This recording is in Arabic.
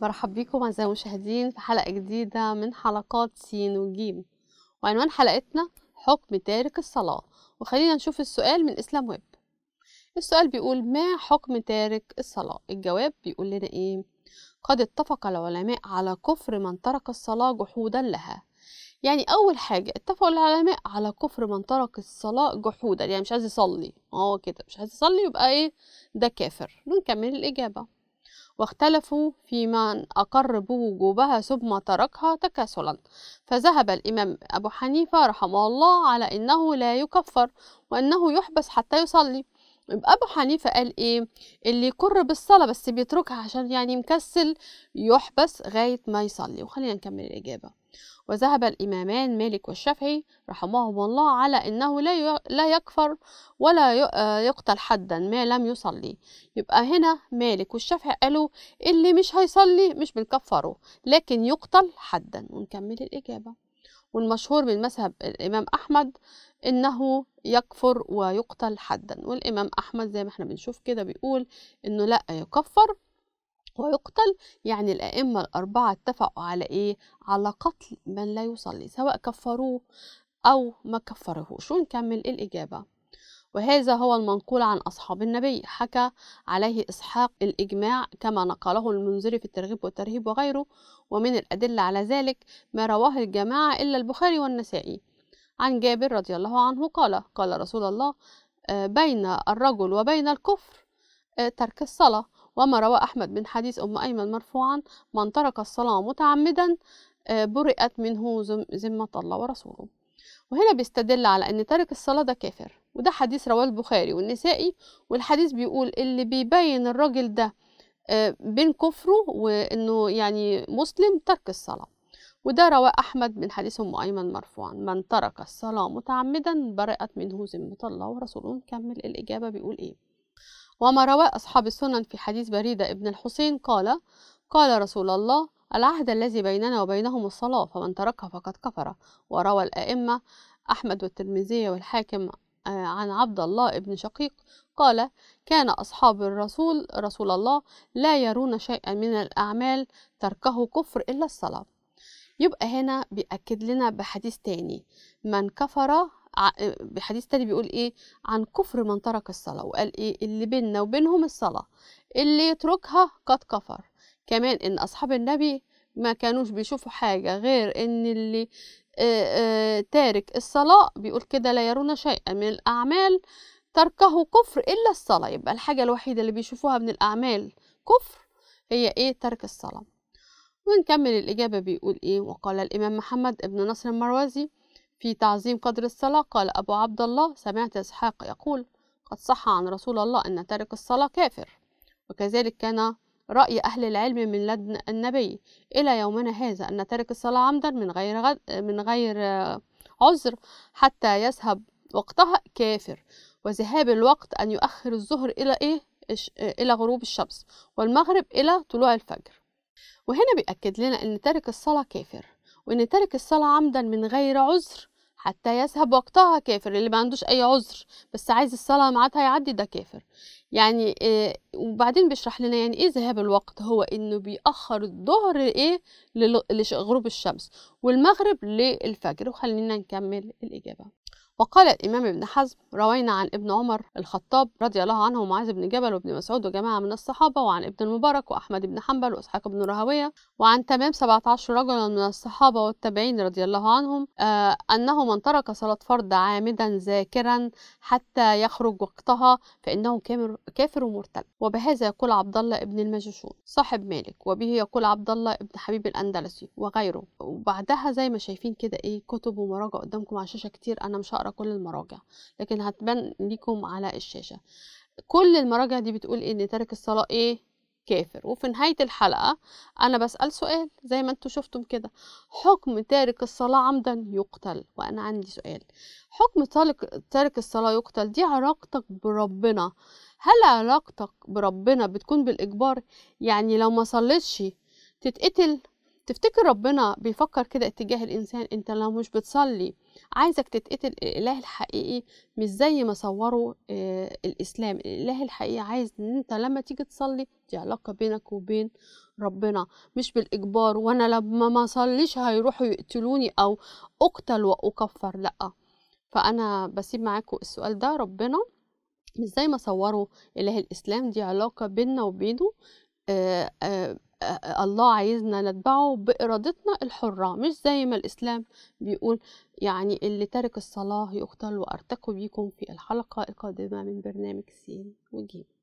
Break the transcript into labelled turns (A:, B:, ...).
A: برحب بيكم أعزائي المشاهدين في حلقة جديدة من حلقات س وج وعنوان حلقتنا حكم تارك الصلاة وخلينا نشوف السؤال من إسلام ويب السؤال بيقول ما حكم تارك الصلاة الجواب بيقول لنا إيه قد اتفق العلماء على كفر من ترك الصلاة جحودا لها يعني أول حاجة اتفق العلماء على كفر من ترك الصلاة جحودا يعني مش عايز يصلي هو أه، كده مش عايز يصلي يبقى إيه ده كافر نكمل الإجابة واختلفوا في من أقر بوجوبها ثم تركها تكاسلا فذهب الإمام أبو حنيفة رحمه الله على أنه لا يكفر وأنه يحبس حتى يصلي ابو حنيفه قال ايه اللي يقر بالصلاه بس بيتركها عشان يعني مكسل يحبس غايه ما يصلي وخلينا نكمل الاجابه وذهب الإمامان مالك والشافعي رحمهم الله على أنه لا لا يكفر ولا آه، يقتل حدا ما لم يصلي يبقى هنا مالك والشافعي قالوا اللي مش هيصلي مش بنكفره لكن يقتل حدا ونكمل الإجابة والمشهور من مذهب الإمام أحمد إنه يكفر ويقتل حدا والإمام أحمد زي ما احنا بنشوف كده بيقول إنه لا يكفر ويقتل يعني الأئمة الأربعة اتفقوا على إيه؟ على قتل من لا يصلي سواء كفروه أو ما كفرهوش ونكمل الإجابة وهذا هو المنقول عن أصحاب النبي حكى عليه إسحاق الإجماع كما نقله المنذري في الترغيب والترهيب وغيره ومن الأدلة على ذلك ما رواه الجماعة إلا البخاري والنسائي عن جابر رضي الله عنه قال قال رسول الله آه، بين الرجل وبين الكفر آه، ترك الصلاة وما روى أحمد من حديث أم أيمن مرفوعا من ترك الصلاة متعمدا آه، برئت منه ذمة الله ورسوله وهنا بيستدل على أن تارك الصلاة ده كافر وده حديث رواه البخاري والنسائي والحديث بيقول اللي بيبين الراجل ده آه، بين كفره وانه يعني مسلم ترك الصلاه وده رواه احمد من حديث ام ايمن مرفوعا من ترك الصلاه متعمدا برئت منه ذمه الله ورسوله نكمل الاجابه بيقول ايه وما رواه اصحاب السنن في حديث بريده ابن الحسين قال قال رسول الله العهد الذي بيننا وبينهم الصلاه فمن تركها فقد كفر وروى الائمه احمد والترمذي والحاكم عن عبد الله بن شقيق قال كان أصحاب الرسول رسول الله لا يرون شيئا من الأعمال تركه كفر إلا الصلاة يبقى هنا بيأكد لنا بحديث تاني من كفر بحديث تاني بيقول ايه عن كفر من ترك الصلاة وقال ايه اللي بيننا وبينهم الصلاة اللي يتركها قد كفر كمان ان اصحاب النبي ما كانوش بيشوفوا حاجة غير ان اللي آه، آه، تارك الصلاة بيقول كده لا يرون شيئا من الأعمال تركه كفر إلا الصلاة يبقى الحاجة الوحيدة اللي بيشوفوها من الأعمال كفر هي إيه ترك الصلاة ونكمل الإجابة بيقول إيه وقال الإمام محمد ابن نصر المروزي في تعظيم قدر الصلاة قال أبو عبد الله سمعت إسحاق يقول قد صح عن رسول الله أن تارك الصلاة كافر وكذلك كان رأي أهل العلم من لدن النبي إلى يومنا هذا أن ترك الصلاة عمدا من غير غد من غير آه، عذر حتى يذهب وقتها كافر وذهاب الوقت أن يؤخر الظهر إلى إيه؟ إلى غروب الشمس والمغرب إلى طلوع الفجر وهنا بيأكد لنا أن تارك الصلاة كافر وأن تارك الصلاة عمدا من غير عذر حتى يذهب وقتها كافر اللي ما عندوش اي عذر بس عايز الصلاه ميعادها يعدي ده كافر يعني إيه وبعدين بيشرح لنا يعني ايه ذهاب الوقت هو انه بيأخر الظهر ايه لغروب الشمس والمغرب للفجر وخلينا نكمل الاجابه وقال الإمام ابن حزم روينا عن ابن عمر الخطاب رضي الله عنه ومعاذ بن جبل وابن مسعود وجماعة من الصحابة وعن ابن المبارك وأحمد بن حنبل وإسحاق بن رهوية وعن تمام 17 رجلا من الصحابة والتابعين رضي الله عنهم آه أنه من ترك صلاة فرض عامدا ذاكرا حتى يخرج وقتها فإنه كافر ومرتد وبهذا يقول عبد الله ابن المجشون صاحب مالك وبه يقول عبد الله ابن حبيب الأندلسي وغيره وبعدها زي ما شايفين كده إيه كتب ومراجع قدامكم على الشاشة كتير أنا مش هقرأ كل المراجع لكن هتبان ليكم على الشاشه كل المراجع دي بتقول ان تارك الصلاه ايه كافر وفي نهايه الحلقه انا بسال سؤال زي ما انتم شفتم كده حكم تارك الصلاه عمدا يقتل وانا عندي سؤال حكم تارك الصلاه يقتل دي علاقتك بربنا هل علاقتك بربنا بتكون بالاجبار يعني لو ما صليتش تتقتل تفتكر ربنا بيفكر كده اتجاه الإنسان أنت لو مش بتصلي عايزك تتقتل الإله الحقيقي مش زي ما صوروا آه، الإسلام الإله الحقيقي عايز أن أنت لما تيجي تصلي دي علاقة بينك وبين ربنا مش بالإجبار وأنا لما ما صليش هيروحوا يقتلوني أو أقتل وأكفر لأ فأنا بسيب معاكم السؤال ده ربنا مش زي ما صوروا إله الإسلام دي علاقة بيننا وبينه آآ آه، آآ آه، الله عايزنا نتبعه بإرادتنا الحرة مش زي ما الإسلام بيقول يعني اللي ترك الصلاة يقتل وأرتقي بيكم في الحلقة القادمة من برنامج سين وجيم